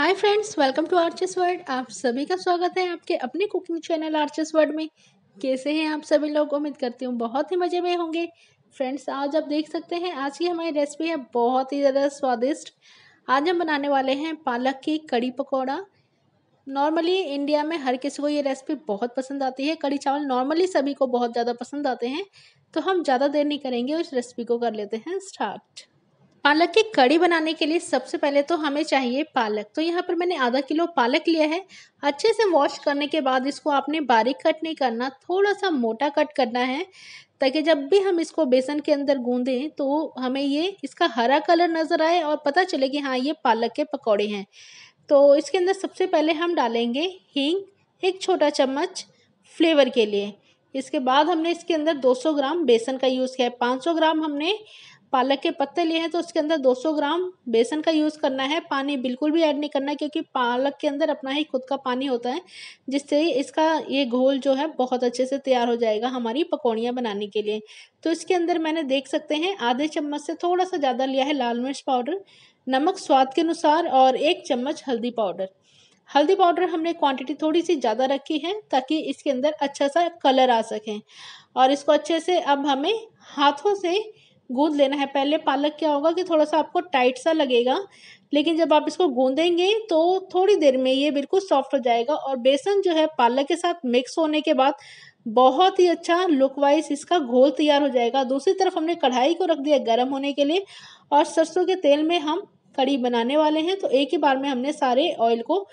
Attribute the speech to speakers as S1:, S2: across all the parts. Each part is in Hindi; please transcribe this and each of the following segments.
S1: hi friends welcome to Arches World आप सभी का स्वागत है आपके अपने कुकिंग चैनल आर्चेस वर्ल्ड में कैसे हैं आप सभी लोग उम्मीद करती हूँ बहुत ही मज़े में होंगे फ्रेंड्स आज आप देख सकते हैं आज की हमारी रेसिपी है बहुत ही ज़्यादा स्वादिष्ट आज हम बनाने वाले हैं पालक की कड़ी पकौड़ा नॉर्मली इंडिया में हर किसी को ये रेसिपी बहुत पसंद आती है कड़ी चावल नॉर्मली सभी को बहुत ज़्यादा पसंद आते हैं तो हम ज़्यादा देर नहीं करेंगे उस रेसिपी को कर लेते हैं स्टार्ट पालक की कड़ी बनाने के लिए सबसे पहले तो हमें चाहिए पालक तो यहाँ पर मैंने आधा किलो पालक लिया है अच्छे से वॉश करने के बाद इसको आपने बारीक कट नहीं करना थोड़ा सा मोटा कट करना है ताकि जब भी हम इसको बेसन के अंदर गूंदें तो हमें ये इसका हरा कलर नज़र आए और पता चले कि हाँ ये पालक के पकौड़े हैं तो इसके अंदर सबसे पहले हम डालेंगे हींग एक छोटा चम्मच फ्लेवर के लिए इसके बाद हमने इसके अंदर 200 ग्राम बेसन का यूज़ किया है 500 ग्राम हमने पालक के पत्ते लिए हैं तो उसके अंदर 200 ग्राम बेसन का यूज़ करना है पानी बिल्कुल भी ऐड नहीं करना है क्योंकि पालक के अंदर अपना ही खुद का पानी होता है जिससे इसका ये घोल जो है बहुत अच्छे से तैयार हो जाएगा हमारी पकौड़ियाँ बनाने के लिए तो इसके अंदर मैंने देख सकते हैं आधे चम्मच से थोड़ा सा ज़्यादा लिया है लाल मिर्च पाउडर नमक स्वाद के अनुसार और एक चम्मच हल्दी पाउडर हल्दी पाउडर हमने क्वांटिटी थोड़ी सी ज़्यादा रखी है ताकि इसके अंदर अच्छा सा कलर आ सके और इसको अच्छे से अब हमें हाथों से गूंद लेना है पहले पालक क्या होगा कि थोड़ा सा आपको टाइट सा लगेगा लेकिन जब आप इसको गूंदेंगे तो थोड़ी देर में ये बिल्कुल सॉफ्ट हो जाएगा और बेसन जो है पालक के साथ मिक्स होने के बाद बहुत ही अच्छा लुक वाइज इसका घोल तैयार हो जाएगा दूसरी तरफ हमने कढ़ाई को रख दिया गर्म होने के लिए और सरसों के तेल में हम कड़ी बनाने वाले हैं तो एक ही बार में हमने सारे ऑयल को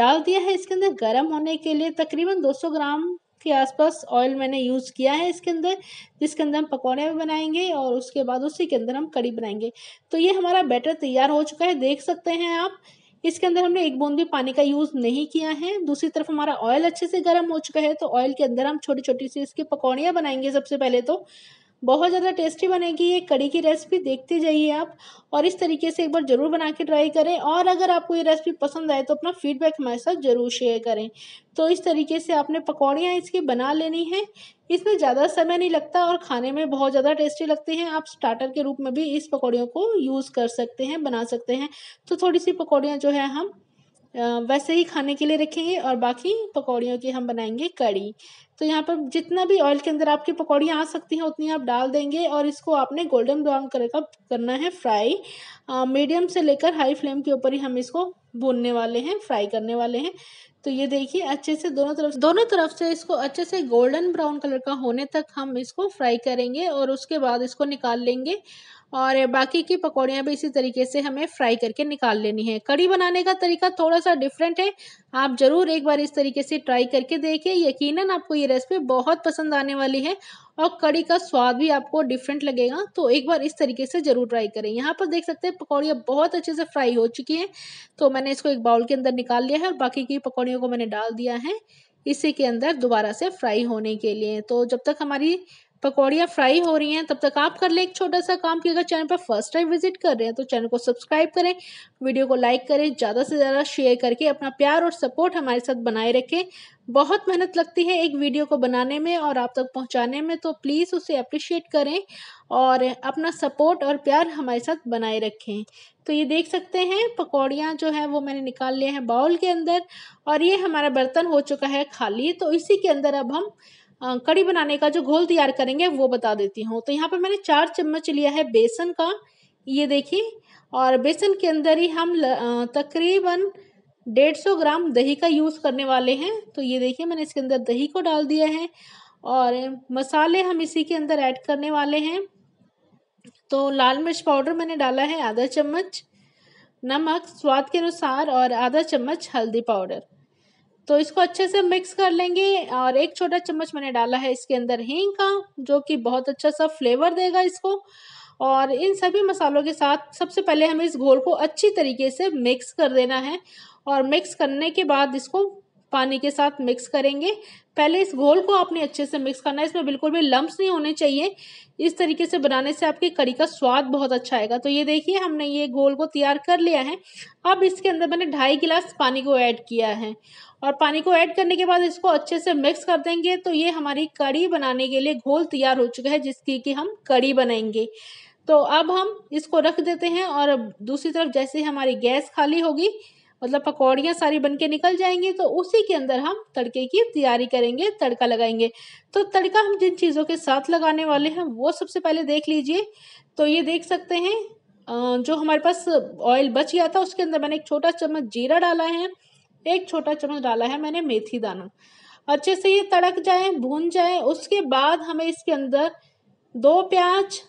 S1: डाल दिया है इसके अंदर गर्म होने के लिए तकरीबन 200 ग्राम के आसपास ऑयल मैंने यूज़ किया है इसके अंदर जिसके अंदर हम पकौड़े बनाएंगे और उसके बाद उसी के अंदर हम कड़ी बनाएंगे तो ये हमारा बैटर तैयार हो चुका है देख सकते हैं आप इसके अंदर हमने एक बूंद भी पानी का यूज़ नहीं किया है दूसरी तरफ हमारा ऑयल अच्छे से गर्म हो चुका है तो ऑयल के अंदर हम छोटी छोटी सी इसकी पकौड़ियाँ बनाएंगे सबसे पहले तो बहुत ज़्यादा टेस्टी बनेगी ये कड़ी की रेसिपी देखते जाइए आप और इस तरीके से एक बार ज़रूर बना के ट्राई करें और अगर आपको ये रेसिपी पसंद आए तो अपना फीडबैक हमारे साथ ज़रूर शेयर करें तो इस तरीके से आपने पकौड़ियाँ इसकी बना लेनी है इसमें ज़्यादा समय नहीं लगता और खाने में बहुत ज़्यादा टेस्टी लगते हैं आप स्टार्टर के रूप में भी इस पकौड़ियों को यूज़ कर सकते हैं बना सकते हैं तो थोड़ी सी पकौड़ियाँ जो है हम वैसे ही खाने के लिए रखेंगे और बाकी पकौड़ियों की हम बनाएंगे कड़ी तो यहाँ पर जितना भी ऑयल के अंदर आपकी पकौड़ियाँ आ सकती हैं उतनी आप डाल देंगे और इसको आपने गोल्डन ब्राउन कलर का करना है फ्राई मीडियम से लेकर हाई फ्लेम के ऊपर ही हम इसको भूनने वाले हैं फ्राई करने वाले हैं तो ये देखिए अच्छे से दोनों तरफ दोनों तरफ से इसको अच्छे से गोल्डन ब्राउन कलर का होने तक हम इसको फ्राई करेंगे और उसके बाद इसको निकाल लेंगे और बाकी की पकौड़ियाँ भी इसी तरीके से हमें फ्राई करके निकाल लेनी है कड़ी बनाने का तरीका थोड़ा सा डिफरेंट है आप ज़रूर एक बार इस तरीके से ट्राई करके देखिए यकीनन आपको ये रेसिपी बहुत पसंद आने वाली है और कड़ी का स्वाद भी आपको डिफरेंट लगेगा तो एक बार इस तरीके से ज़रूर ट्राई करें यहाँ पर देख सकते हैं पकौड़ियाँ बहुत अच्छे से फ्राई हो चुकी हैं तो मैंने इसको एक बाउल के अंदर निकाल लिया है और बाकी की पकौड़ियों को मैंने डाल दिया है इसी के अंदर दोबारा से फ्राई होने के लिए तो जब तक हमारी पकौड़ियाँ फ्राई हो रही हैं तब तक आप कर लें एक छोटा सा काम कि अगर चैनल पर फर्स्ट टाइम विजिट कर रहे हैं तो चैनल को सब्सक्राइब करें वीडियो को लाइक करें ज़्यादा से ज़्यादा शेयर करके अपना प्यार और सपोर्ट हमारे साथ बनाए रखें बहुत मेहनत लगती है एक वीडियो को बनाने में और आप तक पहुँचाने में तो प्लीज़ उसे अप्रिशिएट करें और अपना सपोर्ट और प्यार हमारे साथ बनाए रखें तो ये देख सकते हैं पकौड़ियाँ जो है वो मैंने निकाल लिए हैं बाउल के अंदर और ये हमारा बर्तन हो चुका है खाली तो इसी के अंदर अब हम कड़ी बनाने का जो घोल तैयार करेंगे वो बता देती हूँ तो यहाँ पर मैंने चार चम्मच लिया है बेसन का ये देखिए और बेसन के अंदर ही हम तकरीबन डेढ़ सौ ग्राम दही का यूज़ करने वाले हैं तो ये देखिए मैंने इसके अंदर दही को डाल दिया है और मसाले हम इसी के अंदर ऐड करने वाले हैं तो लाल मिर्च पाउडर मैंने डाला है आधा चम्मच नमक स्वाद के अनुसार और आधा चम्मच हल्दी पाउडर तो इसको अच्छे से मिक्स कर लेंगे और एक छोटा चम्मच मैंने डाला है इसके अंदर हींग का जो कि बहुत अच्छा सा फ्लेवर देगा इसको और इन सभी मसालों के साथ सबसे पहले हमें इस घोल को अच्छी तरीके से मिक्स कर देना है और मिक्स करने के बाद इसको पानी के साथ मिक्स करेंगे पहले इस घोल को आपने अच्छे से मिक्स करना है इसमें बिल्कुल भी लम्ब नहीं होने चाहिए इस तरीके से बनाने से आपकी कड़ी का स्वाद बहुत अच्छा आएगा तो ये देखिए हमने ये घोल को तैयार कर लिया है अब इसके अंदर मैंने ढाई गिलास पानी को ऐड किया है और पानी को ऐड करने के बाद इसको अच्छे से मिक्स कर देंगे तो ये हमारी कड़ी बनाने के लिए घोल तैयार हो चुका है जिसकी कि हम कड़ी बनाएंगे तो अब हम इसको रख देते हैं और दूसरी तरफ जैसे हमारी गैस खाली होगी मतलब पकौड़ियाँ सारी बन के निकल जाएंगी तो उसी के अंदर हम तड़के की तैयारी करेंगे तड़का लगाएंगे तो तड़का हम जिन चीज़ों के साथ लगाने वाले हैं वो सबसे पहले देख लीजिए तो ये देख सकते हैं जो हमारे पास ऑयल बच गया था उसके अंदर मैंने एक छोटा चम्मच जीरा डाला है एक छोटा चम्मच डाला है मैंने मेथी दाना अच्छे से ये तड़क जाए भून जाए उसके बाद हमें इसके अंदर दो प्याज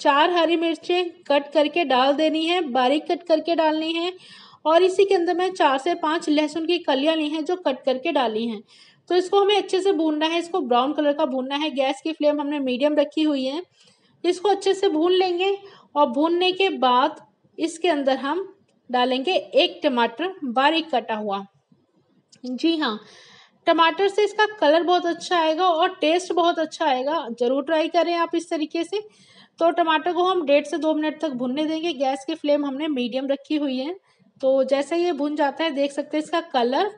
S1: चार हरी मिर्चें कट करके डाल देनी है बारीक कट करके डालनी है और इसी के अंदर मैं चार से पाँच लहसुन की कलियाँ ली हैं जो कट करके डाली हैं तो इसको हमें अच्छे से भूनना है इसको ब्राउन कलर का भूनना है गैस की फ्लेम हमने मीडियम रखी हुई है इसको अच्छे से भून लेंगे और भूनने के बाद इसके अंदर हम डालेंगे एक टमाटर बारीक कटा हुआ जी हाँ टमाटर से इसका कलर बहुत अच्छा आएगा और टेस्ट बहुत अच्छा आएगा ज़रूर ट्राई करें आप इस तरीके से तो टमाटर को हम डेढ़ से दो मिनट तक भुनने देंगे गैस की फ्लेम हमने मीडियम रखी हुई है तो जैसे ये भुन जाता है देख सकते हैं इसका कलर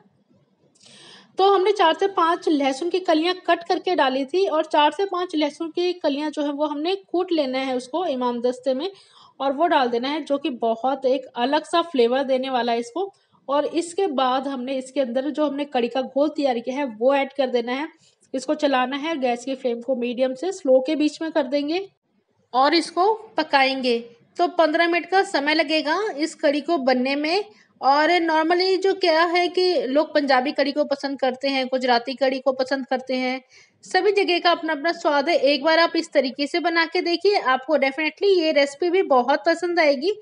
S1: तो हमने चार से पांच लहसुन की कलियां कट करके डाली थी और चार से पांच लहसुन की कलियां जो है वो हमने कूट लेना है उसको इमाम दस्ते में और वो डाल देना है जो कि बहुत एक अलग सा फ्लेवर देने वाला है इसको और इसके बाद हमने इसके अंदर जो हमने कड़ी का घोल तैयार किया है वो ऐड कर देना है इसको चलाना है गैस की फ्लेम को मीडियम से स्लो के बीच में कर देंगे और इसको पकाएंगे तो पंद्रह मिनट का समय लगेगा इस कड़ी को बनने में और नॉर्मली जो क्या है कि लोग पंजाबी कड़ी को पसंद करते हैं गुजराती कड़ी को पसंद करते हैं सभी जगह का अपना अपना स्वाद है एक बार आप इस तरीके से बना के देखिए आपको डेफिनेटली ये रेसिपी भी बहुत पसंद आएगी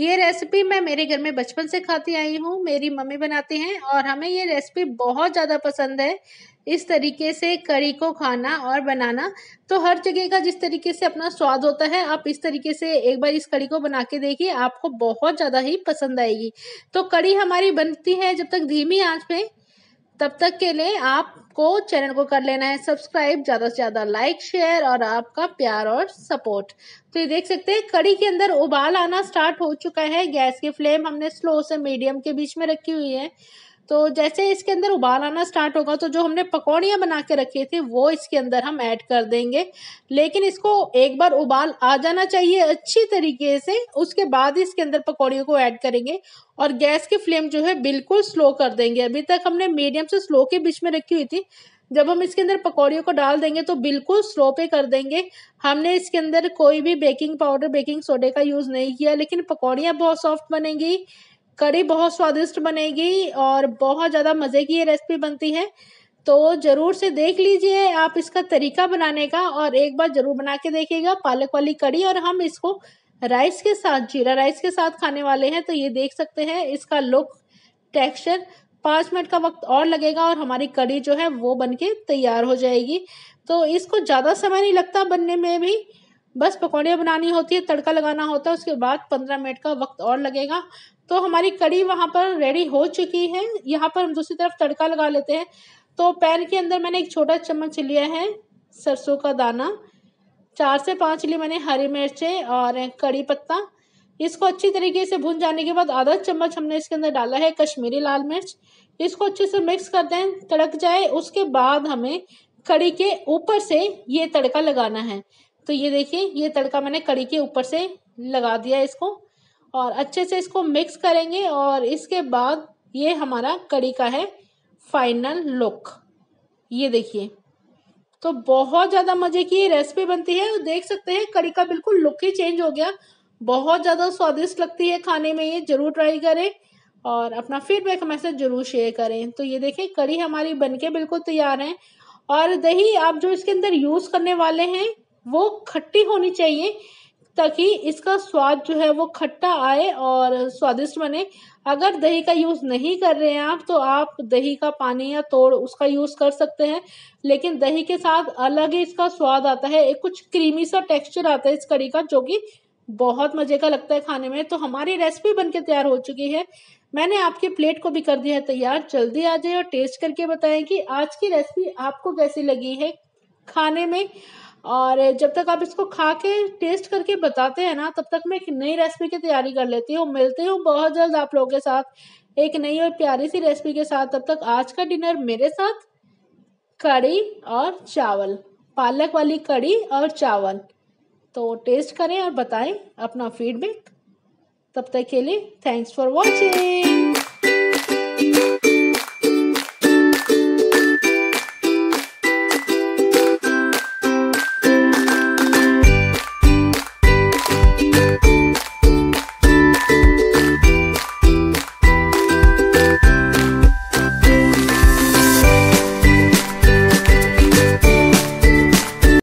S1: ये रेसिपी मैं मेरे घर में बचपन से खाती आई हूँ मेरी मम्मी बनाती हैं और हमें ये रेसिपी बहुत ज़्यादा पसंद है इस तरीके से करी को खाना और बनाना तो हर जगह का जिस तरीके से अपना स्वाद होता है आप इस तरीके से एक बार इस कड़ी को बना के देखिए आपको बहुत ज़्यादा ही पसंद आएगी तो कड़ी हमारी बनती है जब तक धीमी आँच पे तब तक के लिए आप को चैनल को कर लेना है सब्सक्राइब ज़्यादा से ज़्यादा लाइक शेयर और आपका प्यार और सपोर्ट तो ये देख सकते हैं कड़ी के अंदर उबाल आना स्टार्ट हो चुका है गैस की फ्लेम हमने स्लो से मीडियम के बीच में रखी हुई है तो जैसे इसके अंदर उबाल आना स्टार्ट होगा तो जो हमने पकौड़ियाँ बना के रखी थी वो इसके अंदर हम ऐड कर देंगे लेकिन इसको एक बार उबाल आ जाना चाहिए अच्छी तरीके से उसके बाद इसके अंदर पकौड़ियों को ऐड करेंगे और गैस की फ्लेम जो है बिल्कुल स्लो कर देंगे अभी तक हमने मीडियम से स्लो के बीच में रखी हुई थी जब हम इसके अंदर पकौड़ियों को डाल देंगे तो बिल्कुल स्लो पे कर देंगे हमने इसके अंदर कोई भी बेकिंग पाउडर बेकिंग सोडे का यूज़ नहीं किया लेकिन पकौड़ियाँ बहुत सॉफ्ट बनेंगी कड़ी बहुत स्वादिष्ट बनेगी और बहुत ज़्यादा मज़े की ये रेसिपी बनती है तो ज़रूर से देख लीजिए आप इसका तरीका बनाने का और एक बार ज़रूर बना के देखिएगा पालक वाली कड़ी और हम इसको राइस के साथ जीरा राइस के साथ खाने वाले हैं तो ये देख सकते हैं इसका लुक टेक्सचर पाँच मिनट का वक्त और लगेगा और हमारी कड़ी जो है वो बन तैयार हो जाएगी तो इसको ज़्यादा समय नहीं लगता बनने में भी बस पकौड़ियाँ बनानी होती है तड़का लगाना होता है उसके बाद पंद्रह मिनट का वक्त और लगेगा तो हमारी कड़ी वहाँ पर रेडी हो चुकी है यहाँ पर हम दूसरी तरफ तड़का लगा लेते हैं तो पैन के अंदर मैंने एक छोटा चम्मच लिया है सरसों का दाना चार से पाँच लिए मैंने हरी मिर्चें और कड़ी पत्ता इसको अच्छी तरीके से भून जाने के बाद आधा चम्मच हमने इसके अंदर डाला है कश्मीरी लाल मिर्च इसको अच्छे से मिक्स कर दें तड़क जाए उसके बाद हमें कड़ी के ऊपर से ये तड़का लगाना है तो ये देखिए ये तड़का मैंने कड़ी के ऊपर से लगा दिया इसको और अच्छे से इसको मिक्स करेंगे और इसके बाद ये हमारा कड़ी का है फाइनल लुक ये देखिए तो बहुत ज़्यादा मज़े की ये रेसिपी बनती है और देख सकते हैं कड़ी का बिल्कुल लुक ही चेंज हो गया बहुत ज़्यादा स्वादिष्ट लगती है खाने में ये ज़रूर ट्राई करें और अपना फीडबैक हमारे साथ ज़रूर शेयर करें तो ये देखें कड़ी हमारी बनके बिल्कुल तैयार है और दही आप जो इसके अंदर यूज़ करने वाले हैं वो खट्टी होनी चाहिए ताकि इसका स्वाद जो है वो खट्टा आए और स्वादिष्ट बने अगर दही का यूज़ नहीं कर रहे हैं आप तो आप दही का पानी या तोड़ उसका यूज़ कर सकते हैं लेकिन दही के साथ अलग ही इसका स्वाद आता है एक कुछ क्रीमी सा टेक्सचर आता है इस कड़ी का जो कि बहुत मज़े का लगता है खाने में तो हमारी रेसिपी बन तैयार हो चुकी है मैंने आपकी प्लेट को भी कर दिया है तैयार जल्दी आ जाए और टेस्ट करके बताएं कि आज की रेसिपी आपको कैसी लगी है खाने में और जब तक आप इसको खा के टेस्ट करके बताते हैं ना तब तक मैं एक नई रेसिपी की तैयारी कर लेती हूँ मिलती हूँ बहुत जल्द आप लोगों के साथ एक नई और प्यारी सी रेसिपी के साथ तब तक आज का डिनर मेरे साथ कड़ी और चावल पालक वाली कड़ी और चावल तो टेस्ट करें और बताएं अपना फीडबैक तब तक के लिए थैंक्स फॉर वॉचिंग